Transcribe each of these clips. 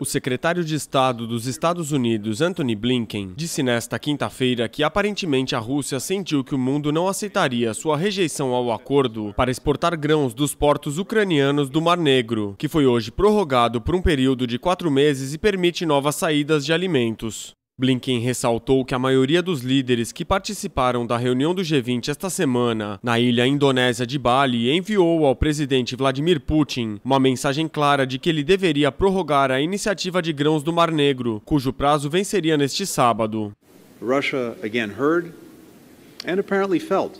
O secretário de Estado dos Estados Unidos, Anthony Blinken, disse nesta quinta-feira que aparentemente a Rússia sentiu que o mundo não aceitaria sua rejeição ao acordo para exportar grãos dos portos ucranianos do Mar Negro, que foi hoje prorrogado por um período de quatro meses e permite novas saídas de alimentos. Blinken ressaltou que a maioria dos líderes que participaram da reunião do G20 esta semana na ilha indonésia de Bali enviou ao presidente Vladimir Putin uma mensagem clara de que ele deveria prorrogar a iniciativa de grãos do Mar Negro, cujo prazo venceria neste sábado. Russia again heard and apparently felt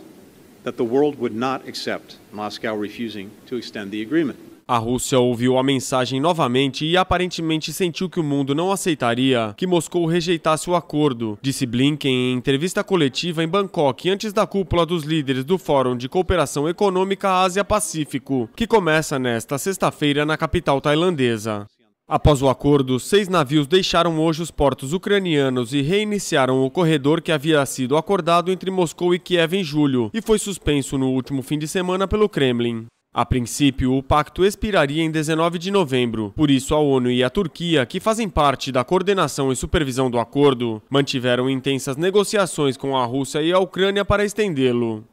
that the world would not accept Moscow refusing to extend the agreement. A Rússia ouviu a mensagem novamente e aparentemente sentiu que o mundo não aceitaria que Moscou rejeitasse o acordo, disse Blinken em entrevista coletiva em Bangkok antes da cúpula dos líderes do Fórum de Cooperação Econômica Ásia-Pacífico, que começa nesta sexta-feira na capital tailandesa. Após o acordo, seis navios deixaram hoje os portos ucranianos e reiniciaram o corredor que havia sido acordado entre Moscou e Kiev em julho e foi suspenso no último fim de semana pelo Kremlin. A princípio, o pacto expiraria em 19 de novembro, por isso a ONU e a Turquia, que fazem parte da coordenação e supervisão do acordo, mantiveram intensas negociações com a Rússia e a Ucrânia para estendê-lo.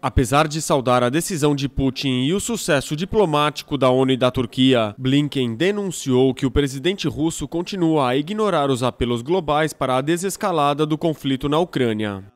Apesar de saudar a decisão de Putin e o sucesso diplomático da ONU e da Turquia, Blinken denunciou que o presidente russo continua a ignorar os apelos globais para a desescalada do conflito na Ucrânia.